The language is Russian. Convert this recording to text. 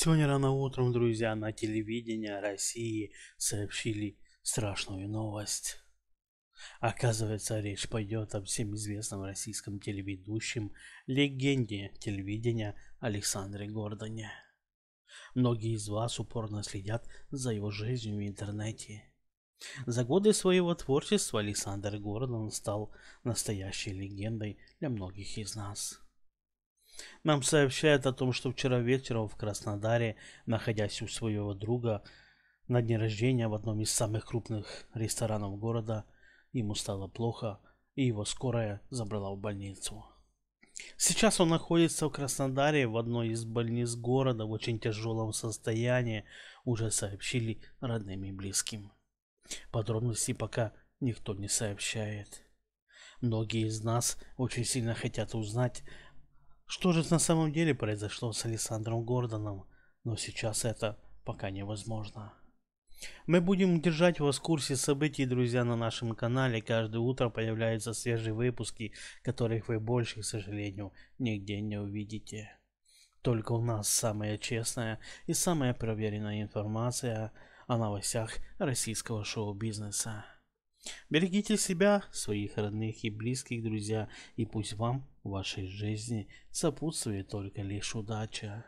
Сегодня рано утром, друзья, на телевидении России сообщили страшную новость. Оказывается, речь пойдет об всем известном российском телеведущем, легенде телевидения Александре Гордоне. Многие из вас упорно следят за его жизнью в интернете. За годы своего творчества Александр Гордон стал настоящей легендой для многих из нас. Нам сообщают о том, что вчера вечером в Краснодаре, находясь у своего друга на дне рождения в одном из самых крупных ресторанов города, ему стало плохо, и его скорая забрала в больницу. Сейчас он находится в Краснодаре в одной из больниц города в очень тяжелом состоянии, уже сообщили родным и близким. Подробности пока никто не сообщает. Многие из нас очень сильно хотят узнать, что же на самом деле произошло с Александром Гордоном? Но сейчас это пока невозможно. Мы будем держать вас в курсе событий, друзья, на нашем канале. Каждое утро появляются свежие выпуски, которых вы больше, к сожалению, нигде не увидите. Только у нас самая честная и самая проверенная информация о новостях российского шоу-бизнеса. Берегите себя, своих родных и близких, друзья, и пусть вам в вашей жизни сопутствует только лишь удача.